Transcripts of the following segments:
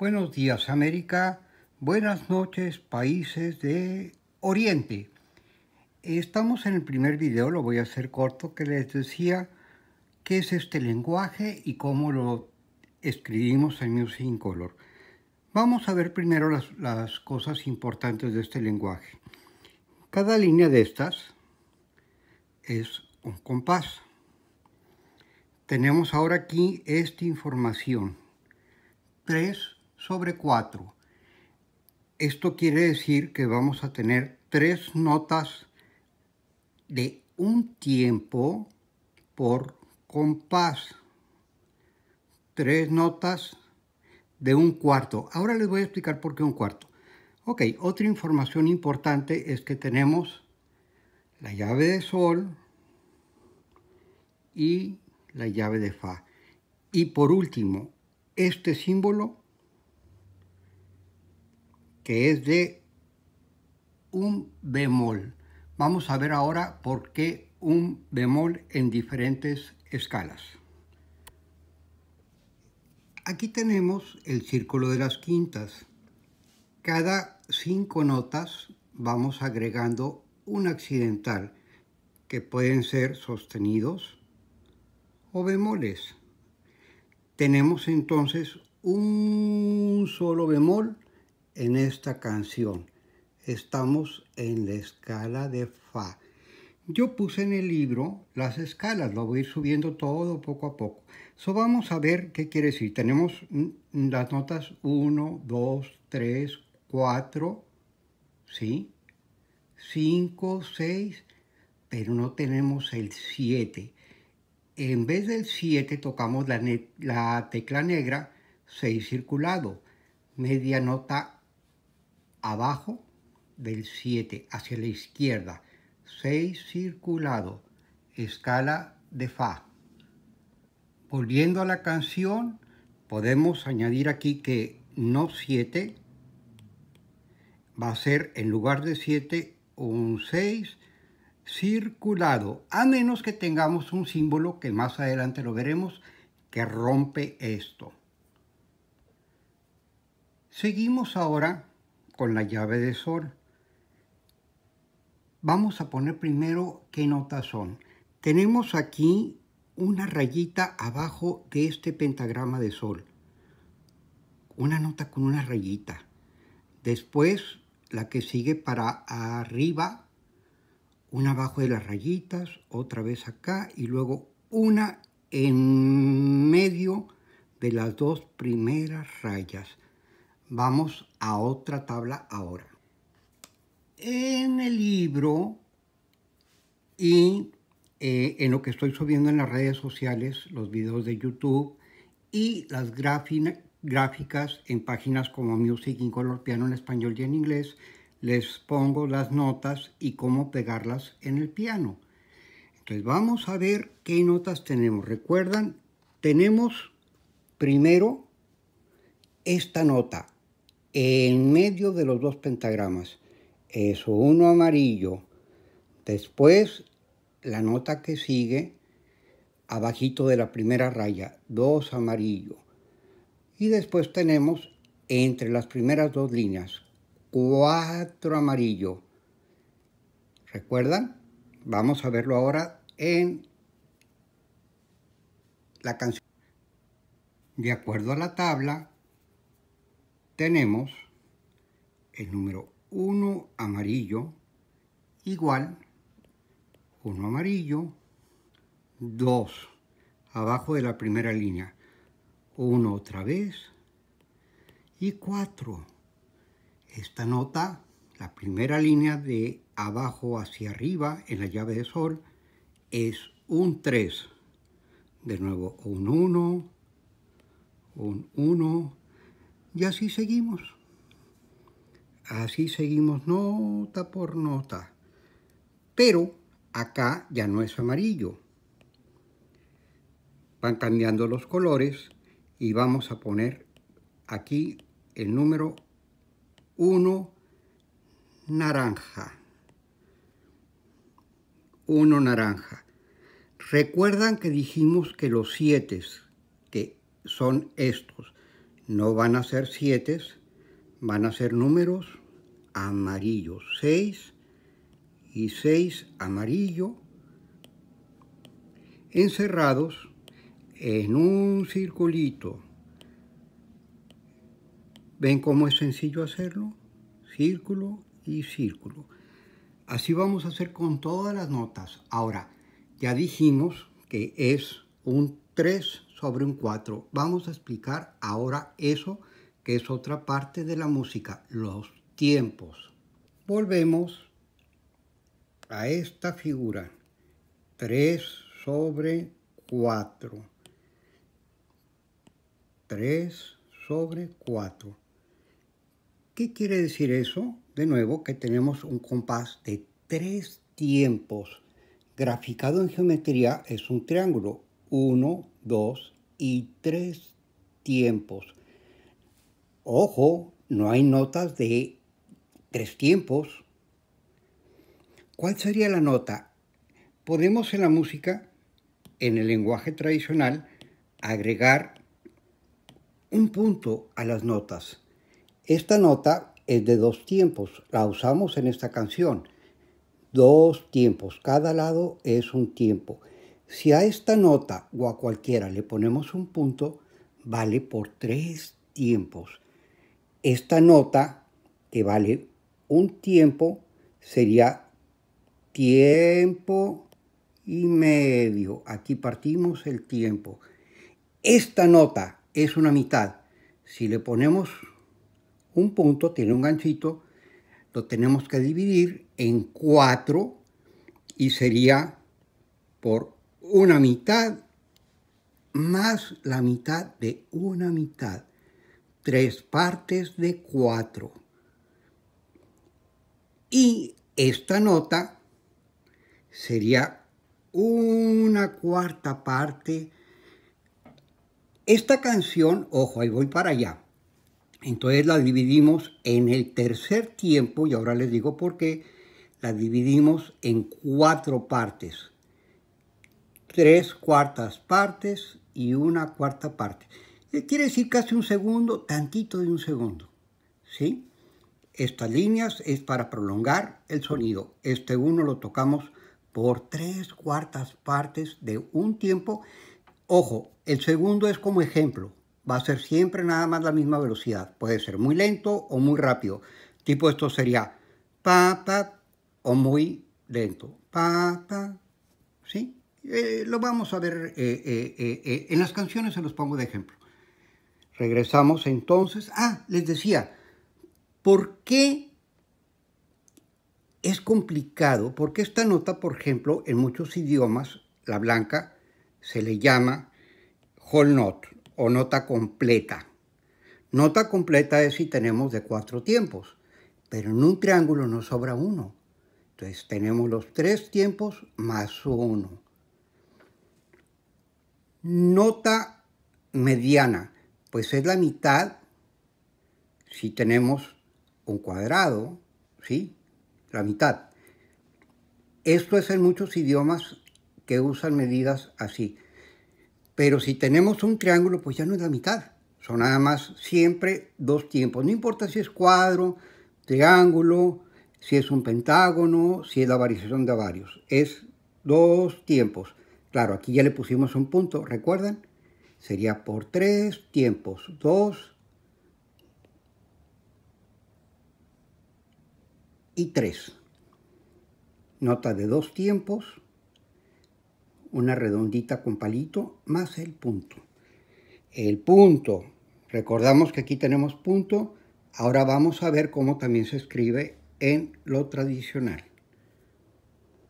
Buenos días América, buenas noches países de Oriente. Estamos en el primer video, lo voy a hacer corto, que les decía qué es este lenguaje y cómo lo escribimos en Music in Color. Vamos a ver primero las, las cosas importantes de este lenguaje. Cada línea de estas es un compás. Tenemos ahora aquí esta información. Tres sobre 4. Esto quiere decir que vamos a tener tres notas de un tiempo por compás. Tres notas de un cuarto. Ahora les voy a explicar por qué un cuarto. Ok, otra información importante es que tenemos la llave de sol y la llave de fa. Y por último, este símbolo que es de un bemol. Vamos a ver ahora por qué un bemol en diferentes escalas. Aquí tenemos el círculo de las quintas. Cada cinco notas vamos agregando un accidental, que pueden ser sostenidos o bemoles. Tenemos entonces un solo bemol en esta canción. Estamos en la escala de Fa. Yo puse en el libro las escalas, lo voy a ir subiendo todo poco a poco. eso vamos a ver qué quiere decir. Tenemos mm, las notas 1, 2, 3, 4, ¿sí? 5, 6, pero no tenemos el 7. En vez del 7 tocamos la, la tecla negra 6 circulado, media nota abajo del 7 hacia la izquierda, 6 circulado, escala de Fa. Volviendo a la canción, podemos añadir aquí que no 7 va a ser en lugar de 7 un 6 circulado, a menos que tengamos un símbolo que más adelante lo veremos que rompe esto. Seguimos ahora con la llave de sol. Vamos a poner primero qué notas son. Tenemos aquí una rayita abajo de este pentagrama de sol. Una nota con una rayita. Después, la que sigue para arriba, una abajo de las rayitas, otra vez acá y luego una en medio de las dos primeras rayas. Vamos a otra tabla ahora. En el libro y eh, en lo que estoy subiendo en las redes sociales, los videos de YouTube y las gráficas en páginas como Music in Color, Piano en español y en inglés, les pongo las notas y cómo pegarlas en el piano. Entonces vamos a ver qué notas tenemos. Recuerdan, tenemos primero esta nota, en medio de los dos pentagramas. Eso, uno amarillo. Después, la nota que sigue, abajito de la primera raya, dos amarillo. Y después tenemos, entre las primeras dos líneas, cuatro amarillo. ¿Recuerdan? Vamos a verlo ahora en la canción. De acuerdo a la tabla, tenemos el número 1 amarillo igual 1 amarillo 2 abajo de la primera línea 1 otra vez y 4 esta nota la primera línea de abajo hacia arriba en la llave de sol es un 3 de nuevo un 1 un 1 y así seguimos. Así seguimos nota por nota. Pero acá ya no es amarillo. Van cambiando los colores y vamos a poner aquí el número 1 naranja. 1 naranja. Recuerdan que dijimos que los 7 que son estos no van a ser siete, van a ser números amarillos. 6 y 6 amarillo encerrados en un circulito. ¿Ven cómo es sencillo hacerlo? Círculo y círculo. Así vamos a hacer con todas las notas. Ahora, ya dijimos que es un 3 sobre un 4. Vamos a explicar ahora eso que es otra parte de la música, los tiempos. Volvemos a esta figura, 3 sobre 4. 3 sobre 4. ¿Qué quiere decir eso? De nuevo, que tenemos un compás de tres tiempos. Graficado en geometría es un triángulo. 1, dos y tres tiempos. Ojo, no hay notas de tres tiempos. ¿Cuál sería la nota? Podemos en la música, en el lenguaje tradicional, agregar un punto a las notas. Esta nota es de dos tiempos, la usamos en esta canción. Dos tiempos, cada lado es un tiempo. Si a esta nota o a cualquiera le ponemos un punto, vale por tres tiempos. Esta nota, que vale un tiempo, sería tiempo y medio. Aquí partimos el tiempo. Esta nota es una mitad. Si le ponemos un punto, tiene un ganchito, lo tenemos que dividir en cuatro y sería por una mitad más la mitad de una mitad. Tres partes de cuatro. Y esta nota sería una cuarta parte. Esta canción, ojo, ahí voy para allá. Entonces la dividimos en el tercer tiempo, y ahora les digo por qué, la dividimos en cuatro partes tres cuartas partes y una cuarta parte. Eh, quiere decir casi un segundo, tantito de un segundo. ¿sí? Estas líneas es para prolongar el sonido. Este uno lo tocamos por tres cuartas partes de un tiempo. Ojo, el segundo es como ejemplo. Va a ser siempre nada más la misma velocidad. Puede ser muy lento o muy rápido. Tipo esto sería pa, pa, o muy lento. Pa, pa, ¿sí? Eh, lo vamos a ver eh, eh, en las canciones, se los pongo de ejemplo. Regresamos entonces. Ah, les decía, ¿por qué es complicado? Porque esta nota, por ejemplo, en muchos idiomas, la blanca, se le llama whole note o nota completa. Nota completa es si tenemos de cuatro tiempos, pero en un triángulo nos sobra uno. Entonces tenemos los tres tiempos más uno. Nota mediana, pues es la mitad si tenemos un cuadrado, ¿sí? La mitad. Esto es en muchos idiomas que usan medidas así. Pero si tenemos un triángulo, pues ya no es la mitad. Son nada más siempre dos tiempos. No importa si es cuadro, triángulo, si es un pentágono, si es la variación de varios. Es dos tiempos. Claro, aquí ya le pusimos un punto, ¿recuerdan? sería por tres tiempos, dos y tres. Nota de dos tiempos, una redondita con palito más el punto. El punto, recordamos que aquí tenemos punto, ahora vamos a ver cómo también se escribe en lo tradicional.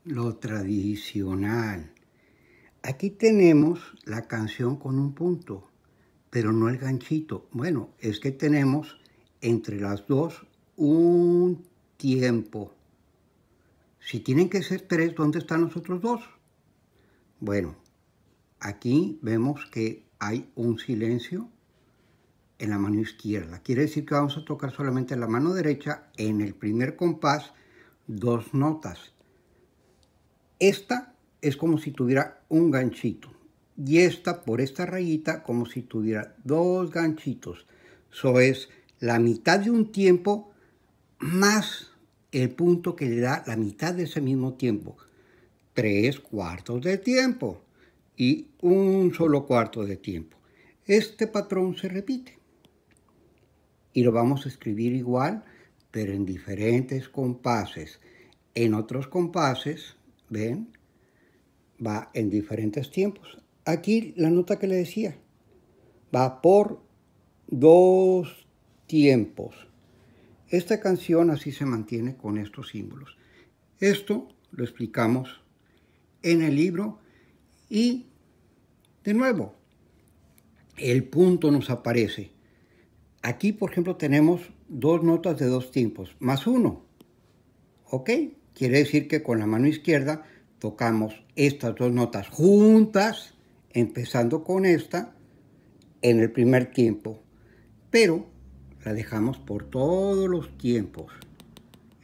Lo tradicional. Aquí tenemos la canción con un punto, pero no el ganchito. Bueno, es que tenemos entre las dos un tiempo. Si tienen que ser tres, ¿dónde están los otros dos? Bueno, aquí vemos que hay un silencio en la mano izquierda. Quiere decir que vamos a tocar solamente la mano derecha en el primer compás dos notas. Esta es como si tuviera un ganchito. Y esta por esta rayita como si tuviera dos ganchitos. Eso es la mitad de un tiempo más el punto que le da la mitad de ese mismo tiempo. Tres cuartos de tiempo y un solo cuarto de tiempo. Este patrón se repite. Y lo vamos a escribir igual, pero en diferentes compases. En otros compases, ven, va en diferentes tiempos. Aquí la nota que le decía va por dos tiempos. Esta canción así se mantiene con estos símbolos. Esto lo explicamos en el libro y de nuevo el punto nos aparece. Aquí, por ejemplo, tenemos dos notas de dos tiempos, más uno. ¿Ok? Quiere decir que con la mano izquierda tocamos estas dos notas juntas, empezando con esta, en el primer tiempo, pero la dejamos por todos los tiempos,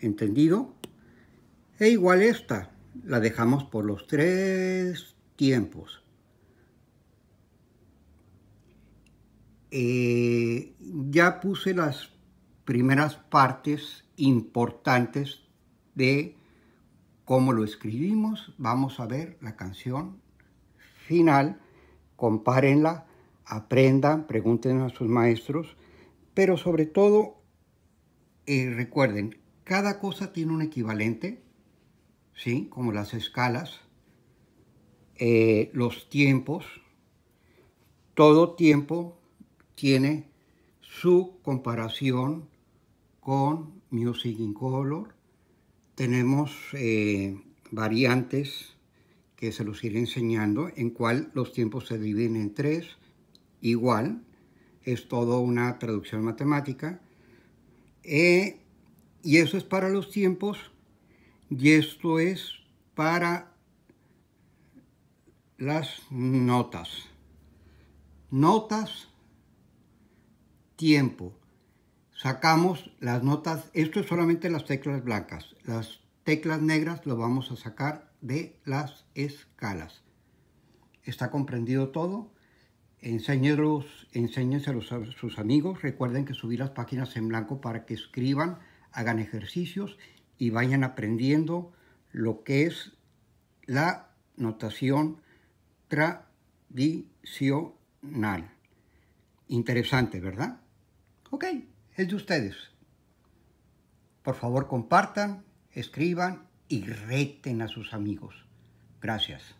¿entendido? E igual esta, la dejamos por los tres tiempos. Eh, ya puse las primeras partes importantes de cómo lo escribimos, vamos a ver la canción final, compárenla, aprendan, pregunten a sus maestros, pero sobre todo eh, recuerden, cada cosa tiene un equivalente, ¿sí? como las escalas, eh, los tiempos, todo tiempo tiene su comparación con Music in Color, tenemos eh, variantes que se los iré enseñando, en cual los tiempos se dividen en tres, igual, es todo una traducción matemática, eh, y eso es para los tiempos, y esto es para las notas. Notas, tiempo sacamos las notas, esto es solamente las teclas blancas, las teclas negras lo vamos a sacar de las escalas. ¿Está comprendido todo? Enséñelos, enséñenselos a sus amigos. Recuerden que subí las páginas en blanco para que escriban, hagan ejercicios y vayan aprendiendo lo que es la notación tradicional. Interesante, ¿verdad? Ok es de ustedes. Por favor, compartan, escriban y reten a sus amigos. Gracias.